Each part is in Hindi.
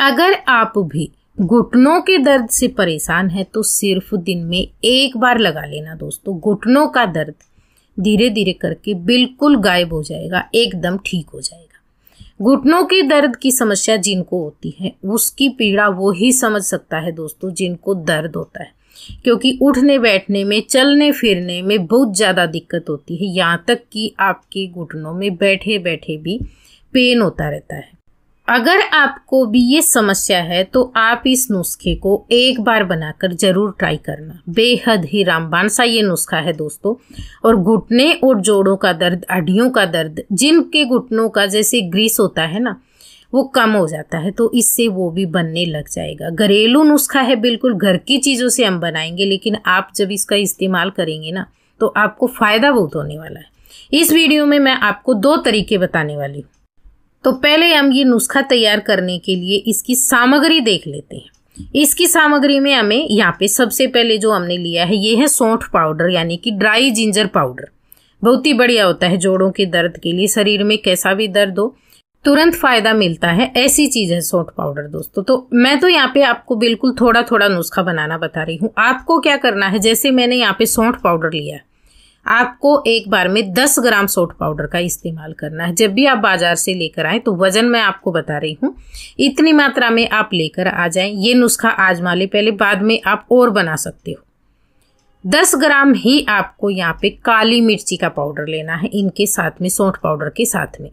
अगर आप भी घुटनों के दर्द से परेशान है तो सिर्फ दिन में एक बार लगा लेना दोस्तों घुटनों का दर्द धीरे धीरे करके बिल्कुल गायब हो जाएगा एकदम ठीक हो जाएगा घुटनों के दर्द की समस्या जिनको होती है उसकी पीड़ा वो ही समझ सकता है दोस्तों जिनको दर्द होता है क्योंकि उठने बैठने में चलने फिरने में बहुत ज़्यादा दिक्कत होती है यहाँ तक कि आपके घुटनों में बैठे बैठे भी पेन होता रहता है अगर आपको भी ये समस्या है तो आप इस नुस्खे को एक बार बनाकर जरूर ट्राई करना बेहद ही रामबान सा ये नुस्खा है दोस्तों और घुटने और जोड़ों का दर्द हड्डियों का दर्द जिनके घुटनों का जैसे ग्रीस होता है ना वो कम हो जाता है तो इससे वो भी बनने लग जाएगा घरेलू नुस्खा है बिल्कुल घर की चीज़ों से हम बनाएंगे लेकिन आप जब इसका इस्तेमाल करेंगे ना तो आपको फ़ायदा बहुत होने वाला है इस वीडियो में मैं आपको दो तरीके बताने वाली हूँ तो पहले हम ये नुस्खा तैयार करने के लिए इसकी सामग्री देख लेते हैं इसकी सामग्री में हमें यहाँ पे सबसे पहले जो हमने लिया है ये है सौंठ पाउडर यानी कि ड्राई जिंजर पाउडर बहुत ही बढ़िया होता है जोड़ों के दर्द के लिए शरीर में कैसा भी दर्द हो तुरंत फायदा मिलता है ऐसी चीज़ है सौंठ पाउडर दोस्तों तो मैं तो यहाँ पे आपको बिल्कुल थोड़ा थोड़ा नुस्खा बनाना बता रही हूँ आपको क्या करना है जैसे मैंने यहाँ पे सौंठ पाउडर लिया आपको एक बार में 10 ग्राम सोट पाउडर का इस्तेमाल करना है जब भी आप बाज़ार से लेकर आएँ तो वज़न मैं आपको बता रही हूँ इतनी मात्रा में आप लेकर आ जाएं ये नुस्खा आजमा लें पहले बाद में आप और बना सकते हो दस ग्राम ही आपको यहाँ पे काली मिर्ची का पाउडर लेना है इनके साथ में सोट पाउडर के साथ में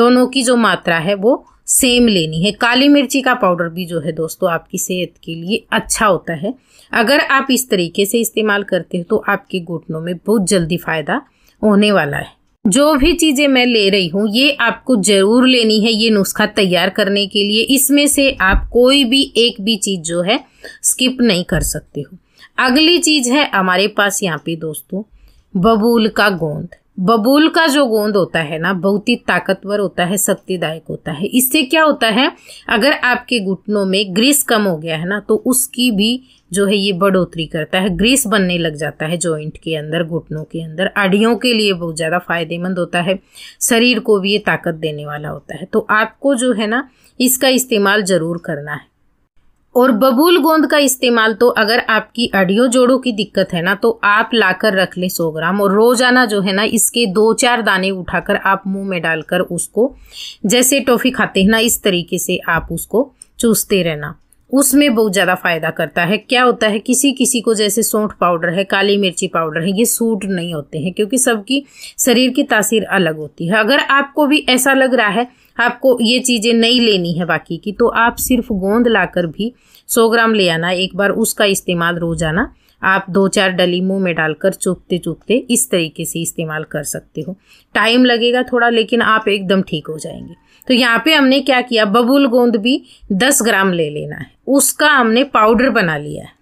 दोनों की जो मात्रा है वो सेम लेनी है काली मिर्ची का पाउडर भी जो है दोस्तों आपकी सेहत के लिए अच्छा होता है अगर आप इस तरीके से इस्तेमाल करते हो तो आपके घुटनों में बहुत जल्दी फ़ायदा होने वाला है जो भी चीज़ें मैं ले रही हूँ ये आपको ज़रूर लेनी है ये नुस्खा तैयार करने के लिए इसमें से आप कोई भी एक भी चीज़ जो है स्किप नहीं कर सकते हो अगली चीज़ है हमारे पास यहाँ पे दोस्तों बबूल का गोंद बबूल का जो गोंद होता है ना बहुत ही ताकतवर होता है शक्तिदायक होता है इससे क्या होता है अगर आपके घुटनों में ग्रीस कम हो गया है ना तो उसकी भी जो है ये बढ़ोतरी करता है ग्रीस बनने लग जाता है जॉइंट के अंदर घुटनों के अंदर अड्डियों के लिए बहुत ज़्यादा फायदेमंद होता है शरीर को भी ये ताकत देने वाला होता है तो आपको जो है ना इसका इस्तेमाल ज़रूर करना है और बबूल गोंद का इस्तेमाल तो अगर आपकी अडियो जोड़ों की दिक्कत है ना तो आप लाकर रख ले सौ ग्राम और रोजाना जो है ना इसके दो चार दाने उठाकर आप मुंह में डालकर उसको जैसे टॉफी खाते हैं ना इस तरीके से आप उसको चूसते रहना उसमें बहुत ज़्यादा फायदा करता है क्या होता है किसी किसी को जैसे सौंठ पाउडर है काली मिर्ची पाउडर है ये सूट नहीं होते हैं क्योंकि सबकी शरीर की तासीर अलग होती है अगर आपको भी ऐसा लग रहा है आपको ये चीज़ें नहीं लेनी है बाकी की तो आप सिर्फ गोंद लाकर भी 100 ग्राम ले आना एक बार उसका इस्तेमाल रोज़ाना आप दो चार डली मुँह में डालकर चूपते चूपते इस तरीके से इस्तेमाल कर सकते हो टाइम लगेगा थोड़ा लेकिन आप एकदम ठीक हो जाएंगे तो यहाँ पे हमने क्या किया बबूल गोंद भी दस ग्राम ले लेना है उसका हमने पाउडर बना लिया है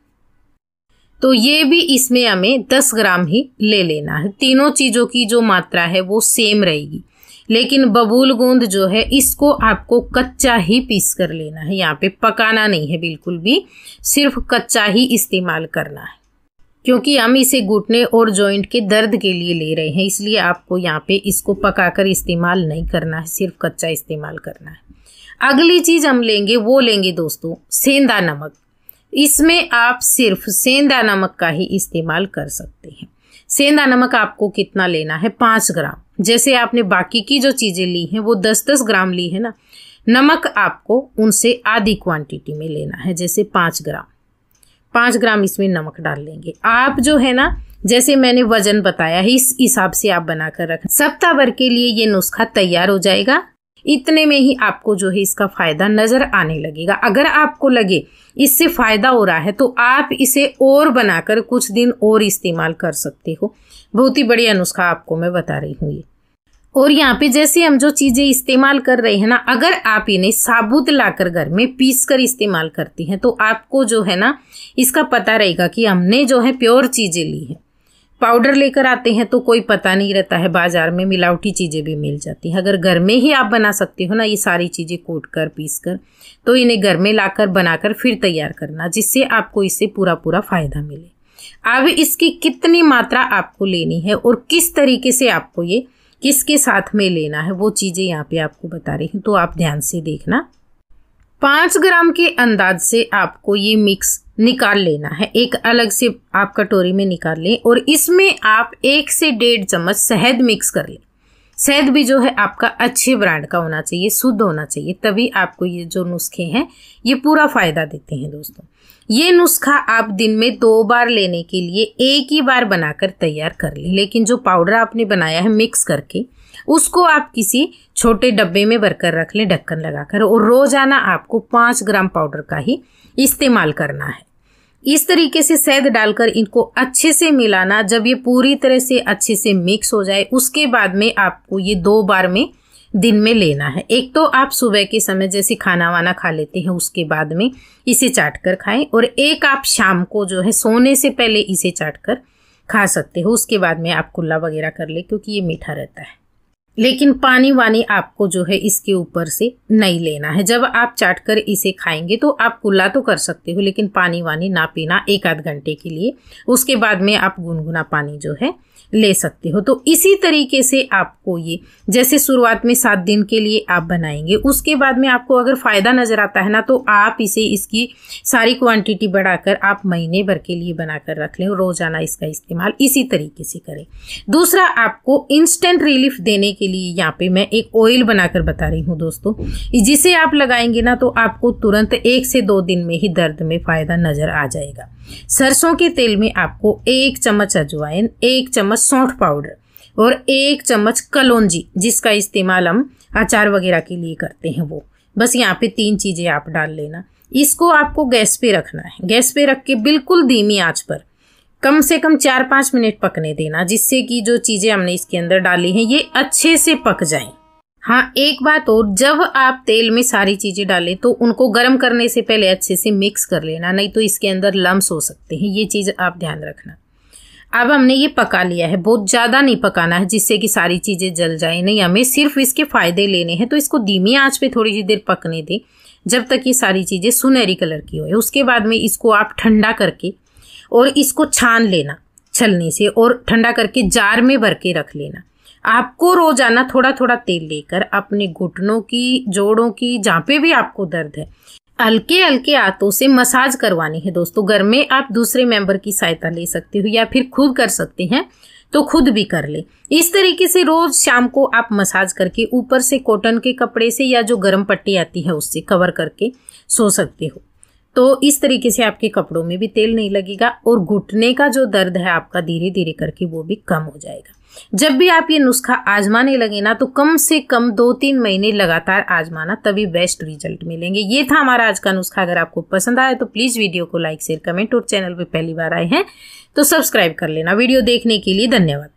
तो ये भी इसमें हमें दस ग्राम ही ले लेना है तीनों चीज़ों की जो मात्रा है वो सेम रहेगी लेकिन बबूल गोंद जो है इसको आपको कच्चा ही पीस कर लेना है यहाँ पे पकाना नहीं है बिल्कुल भी सिर्फ कच्चा ही इस्तेमाल करना है क्योंकि हम इसे घुटने और जॉइंट के दर्द के लिए ले रहे हैं इसलिए आपको यहाँ पे इसको पकाकर इस्तेमाल नहीं करना है सिर्फ कच्चा इस्तेमाल करना है अगली चीज़ हम लेंगे वो लेंगे दोस्तों सेंधा नमक इसमें आप सिर्फ सेंधा नमक का ही इस्तेमाल कर सकते हैं सेंधा नमक आपको कितना लेना है पाँच ग्राम जैसे आपने बाकी की जो चीज़ें ली हैं वो दस दस ग्राम ली है ना नमक आपको उनसे आधी क्वांटिटी में लेना है जैसे पाँच ग्राम पाँच ग्राम इसमें नमक डाल लेंगे आप जो है ना जैसे मैंने वजन बताया है इस हिसाब से आप बनाकर रखें सप्ताह भर के लिए ये नुस्खा तैयार हो जाएगा इतने में ही आपको जो है इसका फ़ायदा नज़र आने लगेगा अगर आपको लगे इससे फ़ायदा हो रहा है तो आप इसे और बनाकर कुछ दिन और इस्तेमाल कर सकते हो बहुत ही बढ़िया नुस्खा आपको मैं बता रही हूँ ये और यहाँ पे जैसे हम जो चीज़ें इस्तेमाल कर रहे हैं ना अगर आप इन्हें साबुत लाकर घर में पीस कर इस्तेमाल करते हैं तो आपको जो है ना इसका पता रहेगा कि हमने जो है प्योर चीज़ें ली हैं पाउडर लेकर आते हैं तो कोई पता नहीं रहता है बाज़ार में मिलावटी चीज़ें भी मिल जाती हैं अगर घर में ही आप बना सकते हो ना ये सारी चीज़ें कोट कर पीस कर तो इन्हें घर में लाकर बनाकर फिर तैयार करना जिससे आपको इससे पूरा पूरा फ़ायदा मिले अब इसकी कितनी मात्रा आपको लेनी है और किस तरीके से आपको ये किसके साथ में लेना है वो चीज़ें यहाँ पे आपको बता रही हूँ तो आप ध्यान से देखना पाँच ग्राम के अंदाज से आपको ये मिक्स निकाल लेना है एक अलग से आप कटोरी में निकाल लें और इसमें आप एक से डेढ़ चम्मच शहद मिक्स कर लें शहद भी जो है आपका अच्छे ब्रांड का होना चाहिए शुद्ध होना चाहिए तभी आपको ये जो नुस्खे हैं ये पूरा फ़ायदा देते हैं दोस्तों ये नुस्खा आप दिन में दो बार लेने के लिए एक ही बार बनाकर तैयार कर लें लेकिन जो पाउडर आपने बनाया है मिक्स करके उसको आप किसी छोटे डब्बे में भरकर रख लें ढक्कन लगाकर और रोजाना आपको पाँच ग्राम पाउडर का ही इस्तेमाल करना है इस तरीके से सैद डालकर इनको अच्छे से मिलाना जब ये पूरी तरह से अच्छे से मिक्स हो जाए उसके बाद में आपको ये दो बार में दिन में लेना है एक तो आप सुबह के समय जैसे खाना वाना खा लेते हैं उसके बाद में इसे चाट कर खाएं और एक आप शाम को जो है सोने से पहले इसे चाट कर खा सकते हो उसके बाद में आप कुल्ला वगैरह कर ले क्योंकि ये मीठा रहता है लेकिन पानी वानी आपको जो है इसके ऊपर से नहीं लेना है जब आप चाट कर इसे खाएंगे तो आप कुल्ला तो कर सकते हो लेकिन पानी वानी ना पीना एक आध घंटे के लिए उसके बाद में आप गुनगुना पानी जो है ले सकते हो तो इसी तरीके से आपको ये जैसे शुरुआत में सात दिन के लिए आप बनाएंगे उसके बाद में आपको अगर फ़ायदा नज़र आता है ना तो आप इसे इसकी सारी क्वांटिटी बढ़ाकर आप महीने भर के लिए बनाकर रख लें रोज़ाना इसका इस्तेमाल इसी तरीके से करें दूसरा आपको इंस्टेंट रिलीफ देने के के लिए यहाँ पे मैं एक ऑयल बनाकर बता रही हूँ दोस्तों जिसे आप लगाएंगे ना तो आपको तुरंत एक से दो दिन में ही दर्द में फ़ायदा नज़र आ जाएगा सरसों के तेल में आपको एक चम्मच अजवाइन एक चम्मच सौंठ पाउडर और एक चम्मच कलौजी जिसका इस्तेमाल हम अचार वगैरह के लिए करते हैं वो बस यहाँ पे तीन चीज़ें आप डाल लेना इसको आपको गैस पे रखना है गैस पे रख के बिल्कुल धीमी आंच पर कम से कम चार पाँच मिनट पकने देना जिससे कि जो चीज़ें हमने इसके अंदर डाली हैं ये अच्छे से पक जाए हाँ एक बात और जब आप तेल में सारी चीज़ें डालें तो उनको गर्म करने से पहले अच्छे से मिक्स कर लेना नहीं तो इसके अंदर लम्स हो सकते हैं ये चीज़ आप ध्यान रखना अब हमने ये पका लिया है बहुत ज़्यादा नहीं पकाना है जिससे कि सारी चीज़ें जल जाए नहीं हमें सिर्फ इसके फ़ायदे लेने हैं तो इसको धीमी आँच पर थोड़ी सी देर पकने दें जब तक ये सारी चीज़ें सुनहरी कलर की हो उसके बाद में इसको आप ठंडा करके और इसको छान लेना छलनी से और ठंडा करके जार में भर के रख लेना आपको रोजाना थोड़ा थोड़ा तेल लेकर अपने घुटनों की जोड़ों की जहाँ पे भी आपको दर्द है हल्के हल्के हाथों से मसाज करवानी है दोस्तों घर में आप दूसरे मेंबर की सहायता ले सकते हो या फिर खुद कर सकते हैं तो खुद भी कर ले इस तरीके से रोज शाम को आप मसाज करके ऊपर से कॉटन के कपड़े से या जो गर्म पट्टी आती है उससे कवर करके सो सकते हो तो इस तरीके से आपके कपड़ों में भी तेल नहीं लगेगा और घुटने का जो दर्द है आपका धीरे धीरे करके वो भी कम हो जाएगा जब भी आप ये नुस्खा आजमाने लगे ना तो कम से कम दो तीन महीने लगातार आजमाना तभी बेस्ट रिजल्ट मिलेंगे ये था हमारा आज का नुस्खा अगर आपको पसंद आया तो प्लीज़ वीडियो को लाइक शेयर कमेंट और चैनल पर पहली बार आए हैं तो सब्सक्राइब कर लेना वीडियो देखने के लिए धन्यवाद